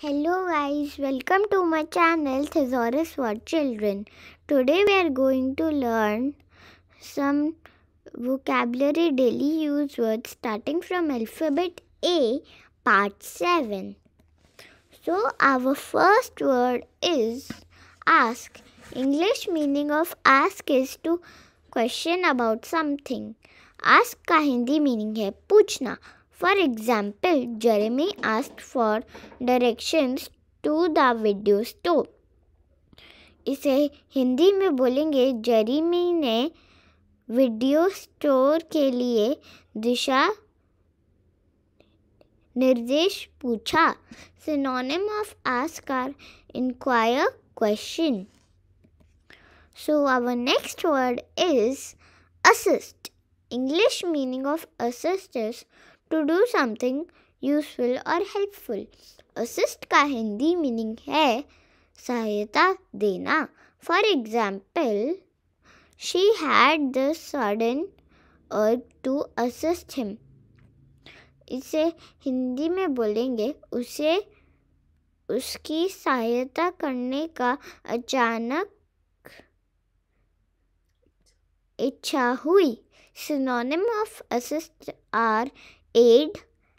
Hello guys, welcome to my channel Thesaurus for Children. Today we are going to learn some vocabulary daily use words starting from alphabet A part 7. So our first word is ask. English meaning of ask is to question about something. Ask का Hindi meaning है पूछना For example, Jeremy asked for directions to the video store. इसे हिंदी में बोलेंगे जेरीमी ने video store के लिए दिशा निर्देश पूछा synonym of ask inquire question so our next word is assist English meaning of assist is to do something useful or helpful assist का हिंदी मीनिंग है सहायता देना for example she had the sudden urge to assist him इसे हिंदी में बोलेंगे उसे उसकी सहायता करने का अचानक इच्छा हुई synonym of assist are aid,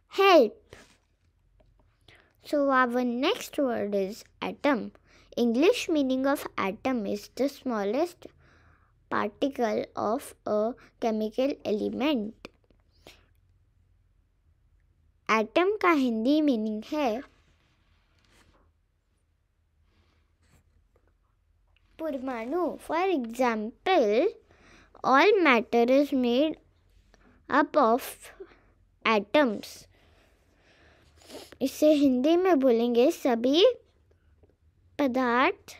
help. So our next word is atom. English meaning of atom is the smallest particle of a chemical element. Atom का हिंदी मीनिंग है परमाणु For example, all matter is made up of atoms इसे हिंदी में बोलेंगे सभी पदार्थ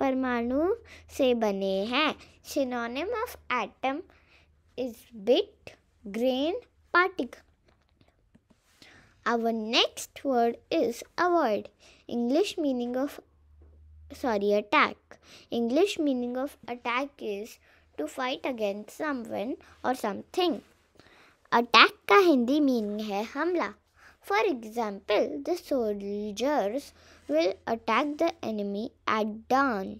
परमाणु से बने हैं synonym of atom is bit grain particle our next word is avoid English meaning of sorry attack English meaning of attack is to fight against someone or something attack का हिंदी मीनिंग है हमला for example the soldiers will attack the enemy at dawn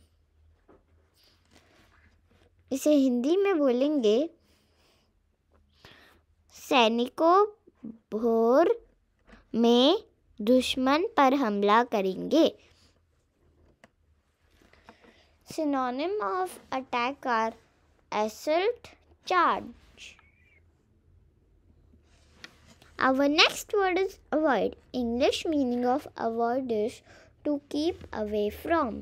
इसे हिंदी में बोलेंगे सैनिकों भोर में दुश्मन पर हमला करेंगे synonym of attack are assault charge Our next word is avoid. English meaning of avoid is to keep away from.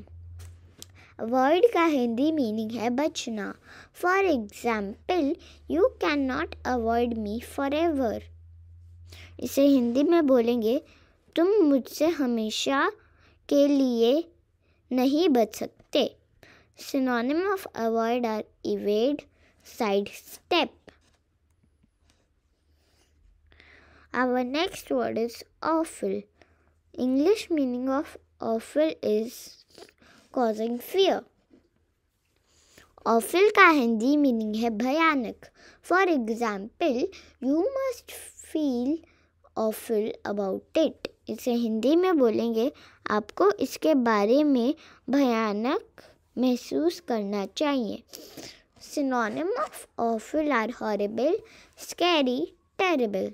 Word का हिंदी मीनिंग है बचना for example you can not avoid me forever इसे हिंदी में बोलेंगे तुम मुझसे हमेशा के लिए नहीं बच सकते synonym of avoid are evade side step Our next word is awful. English meaning of awful is causing fear. Awful ka Hindi meaning hai bhayanak. For example, you must feel awful about it. इसे हिंदी में बोलेंगे आपको इसके बारे में भयानक महसूस करना चाहिए synonym of awful are horrible scary terrible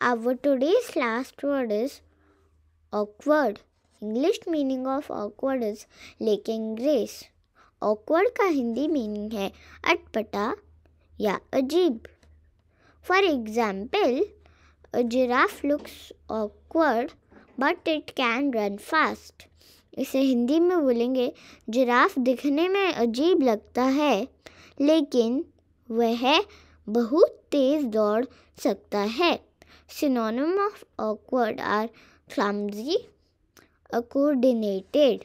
Our today's last word is awkward. English meaning of awkward is lacking grace awkward का हिंदी मीनिंग है अटपटा या अजीब for example A giraffe looks awkward, but it can run fast. इसे हिंदी में बोलेंगे giraffe दिखने में अजीब लगता है लेकिन वह बहुत तेज़ दौड़ सकता है Synonym of awkward are clumsy, coordinated.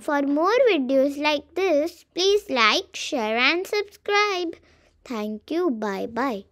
For more videos like this, please like, share and subscribe. Thank you. Bye-bye.